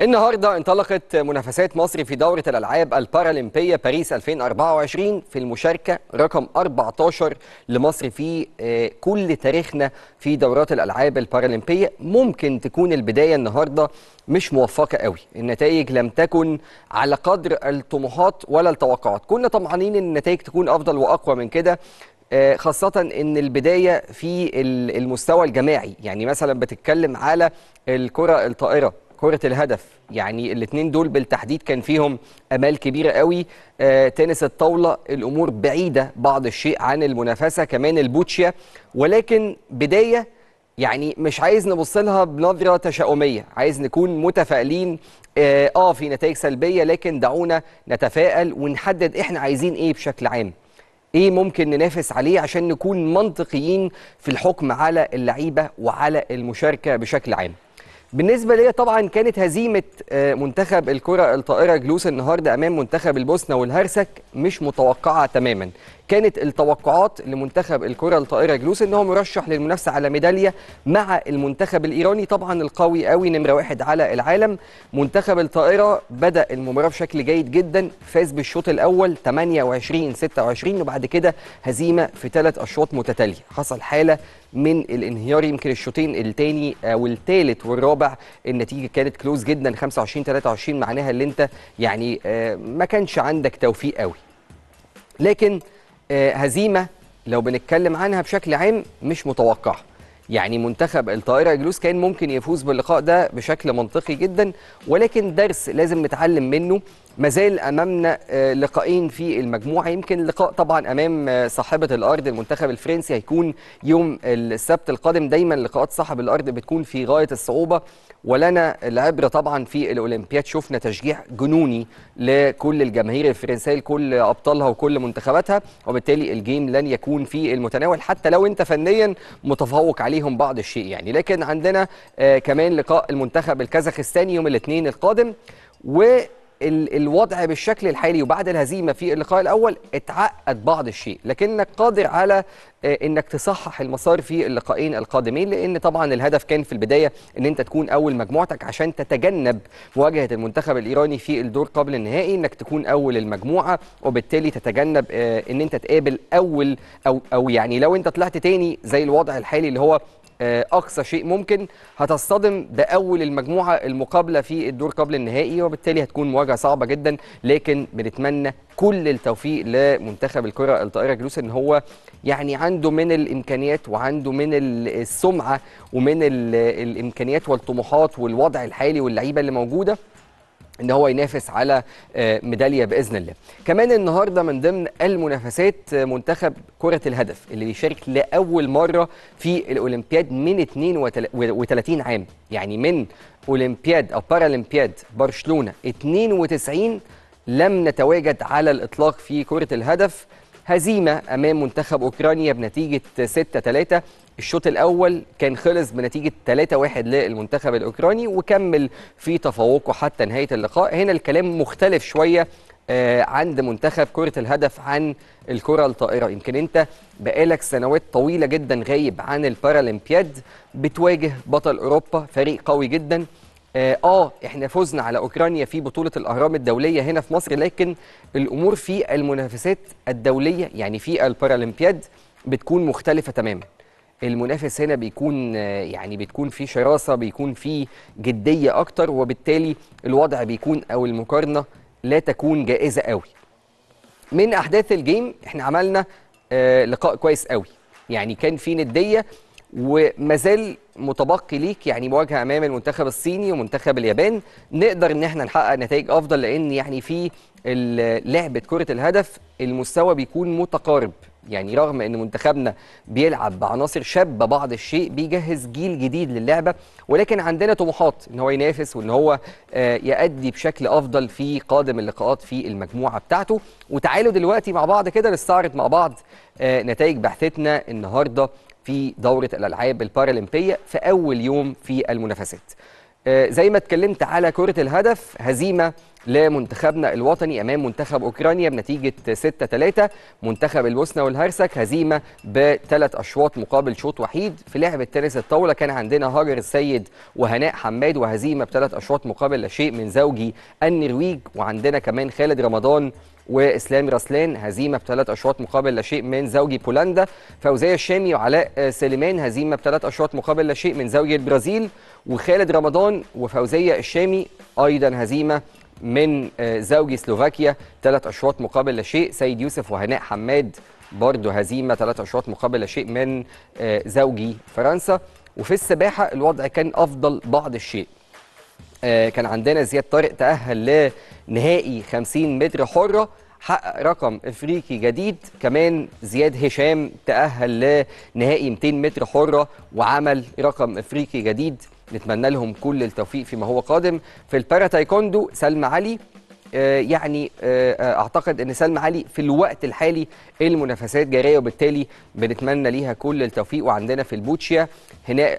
النهارده انطلقت منافسات مصر في دورة الألعاب البارالمبية باريس 2024 في المشاركة رقم 14 لمصر في آه، كل تاريخنا في دورات الألعاب البارالمبية ممكن تكون البداية النهارده مش موفقة قوي النتائج لم تكن على قدر الطموحات ولا التوقعات كنا طمعانين ان النتائج تكون أفضل وأقوى من كده آه، خاصة ان البداية في المستوى الجماعي يعني مثلا بتتكلم على الكرة الطائرة كره الهدف يعني الاثنين دول بالتحديد كان فيهم امال كبيره قوي آه تنس الطاوله الامور بعيده بعض الشيء عن المنافسه كمان البوتشيا ولكن بدايه يعني مش عايز نبص لها بنظره تشاؤميه عايز نكون متفائلين آه, اه في نتائج سلبيه لكن دعونا نتفائل ونحدد احنا عايزين ايه بشكل عام ايه ممكن ننافس عليه عشان نكون منطقيين في الحكم على اللعيبه وعلى المشاركه بشكل عام بالنسبه ليا طبعا كانت هزيمه آه، منتخب الكره الطائره جلوس النهارده امام منتخب البوسنه والهرسك مش متوقعه تماما كانت التوقعات لمنتخب الكره الطائره جلوس ان هو مرشح للمنافسه على ميداليه مع المنتخب الايراني طبعا القوي قوي نمره واحد على العالم منتخب الطائره بدا المباراه بشكل جيد جدا فاز بالشوط الاول 28 26 وبعد كده هزيمه في ثلاث اشواط متتاليه حصل حاله من الانهيار يمكن الشوطين الثاني او الثالث والرابع النتيجه كانت كلوز جدا 25 23 معناها اللي انت يعني آه، ما كانش عندك توفيق قوي لكن آه، هزيمه لو بنتكلم عنها بشكل عام مش متوقعه يعني منتخب الطائره جلوس كان ممكن يفوز باللقاء ده بشكل منطقي جدا ولكن درس لازم نتعلم منه ما زال امامنا آه، لقاءين في المجموعه يمكن اللقاء طبعا امام آه، صاحبه الارض المنتخب الفرنسي هيكون يوم السبت القادم دايما لقاءات صاحب الارض بتكون في غايه الصعوبه ولنا العبره طبعا في الاولمبياد شفنا تشجيع جنوني لكل الجماهير الفرنسيه لكل ابطالها وكل منتخباتها وبالتالي الجيم لن يكون في المتناول حتى لو انت فنيا متفوق عليهم بعض الشيء يعني لكن عندنا آه، كمان لقاء المنتخب الكازاخستاني يوم الاثنين القادم و الوضع بالشكل الحالي وبعد الهزيمه في اللقاء الاول اتعقد بعض الشيء لكنك قادر على آه، انك تصحح المسار في اللقاءين القادمين لان طبعا الهدف كان في البدايه ان انت تكون اول مجموعتك عشان تتجنب مواجهه المنتخب الايراني في الدور قبل النهائي انك تكون اول المجموعه وبالتالي تتجنب آه، ان انت تقابل اول او او يعني لو انت طلعت تاني زي الوضع الحالي اللي هو آه، اقصى شيء ممكن هتصطدم باول المجموعه المقابله في الدور قبل النهائي وبالتالي هتكون مواجهه صعبه جدا لكن بنتمنى كل التوفيق لمنتخب الكره الطائره جلوس ان هو يعني عنده من الامكانيات وعنده من السمعه ومن الامكانيات والطموحات والوضع الحالي واللعيبه اللي موجوده ان هو ينافس على آه، ميداليه باذن الله. كمان النهارده من ضمن المنافسات آه، منتخب كره الهدف اللي بيشارك لاول مره في الاولمبياد من 32 عام، يعني من اولمبياد او بارالمبياد برشلونه 92 لم نتواجد على الاطلاق في كره الهدف هزيمة أمام منتخب أوكرانيا بنتيجة 6-3 الشوط الأول كان خلص بنتيجة 3-1 للمنتخب الأوكراني وكمل في تفوقه حتى نهاية اللقاء هنا الكلام مختلف شوية آه، عند منتخب كرة الهدف عن الكرة الطائرة يمكن أنت بقالك سنوات طويلة جدا غايب عن البارالمبياد بتواجه بطل أوروبا فريق قوي جدا آه،, اه احنا فزنا على اوكرانيا في بطوله الاهرام الدوليه هنا في مصر لكن الامور في المنافسات الدوليه يعني في البارالمبياد بتكون مختلفه تماما المنافس هنا بيكون آه، يعني بتكون في شراسه بيكون في جديه اكتر وبالتالي الوضع بيكون او المقارنه لا تكون جائزه قوي من احداث الجيم احنا عملنا آه، لقاء كويس قوي يعني كان في نديه ومازال متبقي ليك يعني مواجهه امام المنتخب الصيني ومنتخب اليابان نقدر ان احنا نحقق نتائج افضل لان يعني في لعبه كره الهدف المستوى بيكون متقارب يعني رغم ان منتخبنا بيلعب بعناصر شابه بعض الشيء بيجهز جيل جديد للعبه ولكن عندنا طموحات ان هو ينافس وان هو آه، يأدي بشكل افضل في قادم اللقاءات في المجموعه بتاعته وتعالوا دلوقتي مع بعض كده نستعرض مع بعض آه، نتائج بحثتنا النهارده في دوره الالعاب البارالمبيه في اول يوم في المنافسات آه، زي ما اتكلمت على كره الهدف هزيمه لمنتخبنا الوطني امام منتخب اوكرانيا بنتيجه 6 3 منتخب البوسنه والهرسك هزيمه بثلاث اشواط مقابل شوط وحيد في لعبه تنس الطاوله كان عندنا هاجر السيد وهناء حماد وهزيمه بثلاث اشواط مقابل لا شيء من زوجي النرويج وعندنا كمان خالد رمضان واسلام رسلان هزيمه بثلاث اشواط مقابل لا شيء من زوجي بولندا فوزيه الشامي وعلاء سليمان هزيمه بثلاث اشواط مقابل لا شيء من زوجي البرازيل وخالد رمضان وفوزيه الشامي ايضا هزيمه من آه، زوجي سلوفاكيا ثلاث اشواط مقابل لا شيء سيد يوسف وهناء حماد برضه هزيمه ثلاث اشواط مقابل لا شيء من آه، زوجي فرنسا وفي السباحه الوضع كان افضل بعض الشيء آه، كان عندنا زياد طارق تاهل لنهائي 50 متر حره حقق رقم افريقي جديد كمان زياد هشام تاهل لنهائي 200 متر حره وعمل رقم افريقي جديد نتمنى لهم كل التوفيق فيما هو قادم في البارا تايكوندو سلمى علي آه، يعني آه، آه، اعتقد ان سلمى علي في الوقت الحالي المنافسات جاريه وبالتالي بنتمنى ليها كل التوفيق وعندنا في البوتشيا هنا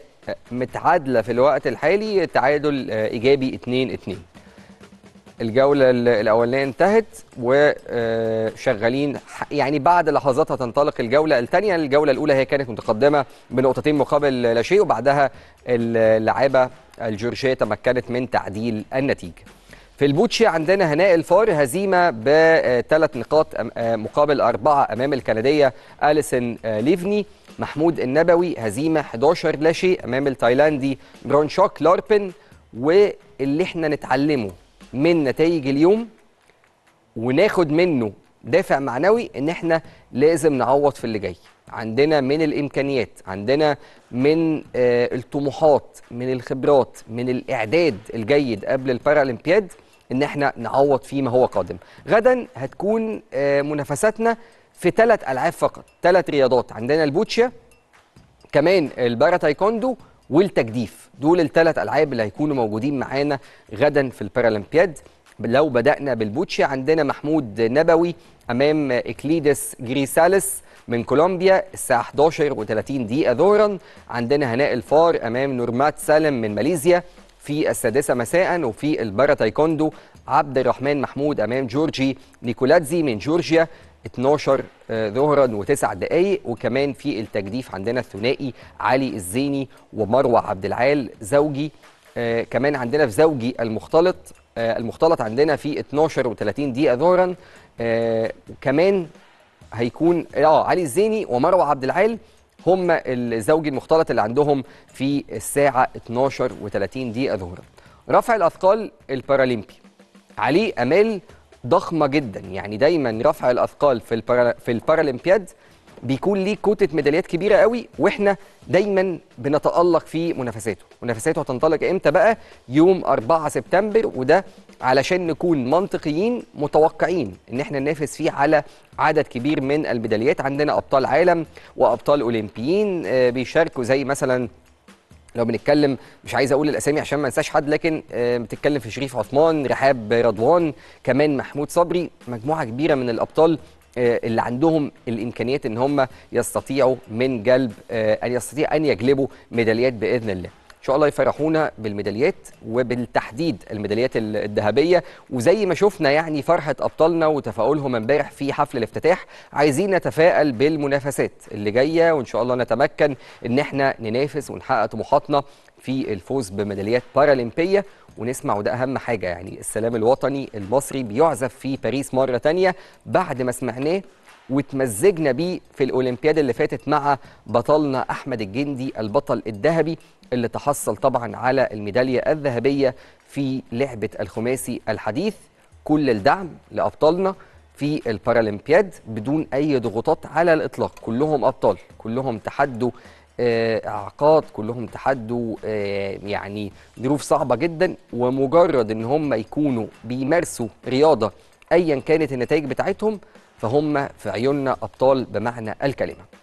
متعادله في الوقت الحالي تعادل ايجابي 2 2 الجولة الأولانية انتهت وشغالين آه، يعني بعد لحظات هتنطلق الجولة الثانية الجولة الأولى هي كانت متقدمة بنقطتين مقابل لا شيء وبعدها اللاعبة الجورجية تمكنت من تعديل النتيجة في البوتشي عندنا هناء الفار هزيمة بثلاث نقاط آه، مقابل أربعة أمام الكندية أليسن آه، ليفني محمود النبوي هزيمة 11 لا شيء أمام التايلاندي برونشوك لاربن واللي احنا نتعلمه من نتائج اليوم وناخد منه دافع معنوي ان احنا لازم نعوض في اللي جاي عندنا من الامكانيات عندنا من آه الطموحات من الخبرات من الاعداد الجيد قبل البارالمبياد ان احنا نعوض فيما هو قادم غدا هتكون آه منافساتنا في ثلاث العاب فقط ثلاث رياضات عندنا البوتشيا كمان البارا تايكوندو والتجديف دول الثلاث العاب اللي هيكونوا موجودين معانا غدا في البارالمبياد لو بدانا بالبوتشي عندنا محمود نبوي امام اكليدس جريسالس من كولومبيا الساعه 11 و30 دقيقه ظهرا عندنا هناء الفار امام نورمات سالم من ماليزيا في السادسة مساء وفي البارا تايكوندو عبد الرحمن محمود امام جورجي نيكولاتزي من جورجيا 12 آه، ظهرا وتسع دقائق وكمان في التجديف عندنا الثنائي علي الزيني ومروه عبد العال زوجي آه، كمان عندنا في زوجي المختلط آه، المختلط عندنا في 12 و30 دقيقه ظهرا كمان هيكون اه علي الزيني ومروه عبد العال هم الزوج المختلط اللي عندهم في الساعه 12 و30 دقيقه ظهرا رفع الاثقال البارالمبي عليه امال ضخمه جدا يعني دايما رفع الاثقال في البارا في البارالمبياد بيكون ليه كوتة ميداليات كبيرة قوي واحنا دايما بنتألق في منافساته منافساته هتنطلق امتى بقى يوم 4 سبتمبر وده علشان نكون منطقيين متوقعين ان احنا ننافس فيه على عدد كبير من الميداليات عندنا ابطال عالم وابطال اولمبيين آه، بيشاركوا زي مثلا لو بنتكلم مش عايز اقول الاسامي عشان ما انساش حد لكن آه، بتتكلم في شريف عثمان رحاب رضوان كمان محمود صبري مجموعه كبيره من الابطال آه، اللي عندهم الامكانيات ان هم يستطيعوا من جلب آه، ان يستطيع ان يجلبوا ميداليات باذن الله شاء الله يفرحونا بالميداليات وبالتحديد الميداليات الذهبيه وزي ما شفنا يعني فرحه ابطالنا وتفاؤلهم امبارح في حفل الافتتاح عايزين نتفائل بالمنافسات اللي جايه وان شاء الله نتمكن ان احنا ننافس ونحقق طموحاتنا في الفوز بميداليات بارالمبيه ونسمع وده اهم حاجه يعني السلام الوطني المصري بيعزف في باريس مره ثانيه بعد ما سمعناه وتمزجنا بيه في الأولمبياد اللي فاتت مع بطلنا أحمد الجندي البطل الذهبي اللي تحصل طبعا على الميدالية الذهبية في لعبة الخماسي الحديث كل الدعم لأبطالنا في البارالمبياد بدون أي ضغوطات على الإطلاق كلهم أبطال كلهم تحدوا آه، اعاقات كلهم تحدوا آه، يعني ظروف صعبه جدا ومجرد ان هم يكونوا بيمارسوا رياضه ايا كانت النتائج بتاعتهم فهم في عيوننا أبطال بمعنى الكلمة